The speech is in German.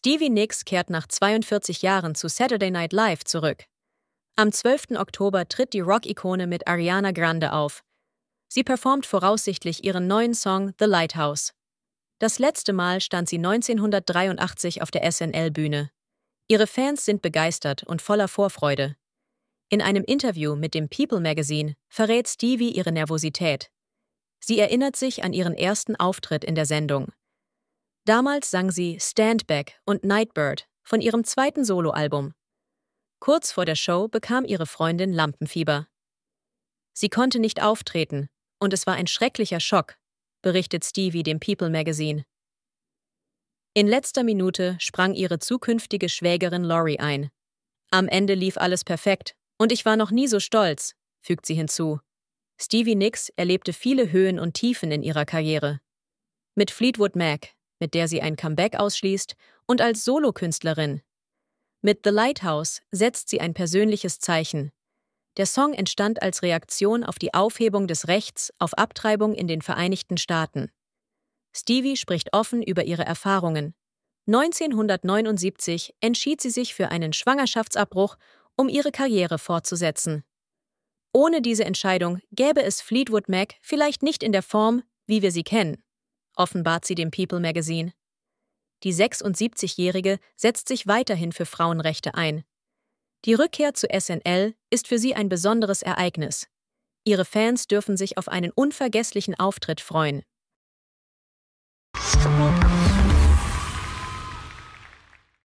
Stevie Nicks kehrt nach 42 Jahren zu Saturday Night Live zurück. Am 12. Oktober tritt die Rock-Ikone mit Ariana Grande auf. Sie performt voraussichtlich ihren neuen Song The Lighthouse. Das letzte Mal stand sie 1983 auf der SNL-Bühne. Ihre Fans sind begeistert und voller Vorfreude. In einem Interview mit dem People Magazine verrät Stevie ihre Nervosität. Sie erinnert sich an ihren ersten Auftritt in der Sendung. Damals sang sie Stand Back und Nightbird von ihrem zweiten Soloalbum. Kurz vor der Show bekam ihre Freundin Lampenfieber. Sie konnte nicht auftreten und es war ein schrecklicher Schock, berichtet Stevie dem People Magazine. In letzter Minute sprang ihre zukünftige Schwägerin Lori ein. Am Ende lief alles perfekt und ich war noch nie so stolz, fügt sie hinzu. Stevie Nicks erlebte viele Höhen und Tiefen in ihrer Karriere. Mit Fleetwood Mac mit der sie ein Comeback ausschließt, und als Solokünstlerin. Mit The Lighthouse setzt sie ein persönliches Zeichen. Der Song entstand als Reaktion auf die Aufhebung des Rechts auf Abtreibung in den Vereinigten Staaten. Stevie spricht offen über ihre Erfahrungen. 1979 entschied sie sich für einen Schwangerschaftsabbruch, um ihre Karriere fortzusetzen. Ohne diese Entscheidung gäbe es Fleetwood Mac vielleicht nicht in der Form, wie wir sie kennen offenbart sie dem People Magazine. Die 76-Jährige setzt sich weiterhin für Frauenrechte ein. Die Rückkehr zu SNL ist für sie ein besonderes Ereignis. Ihre Fans dürfen sich auf einen unvergesslichen Auftritt freuen.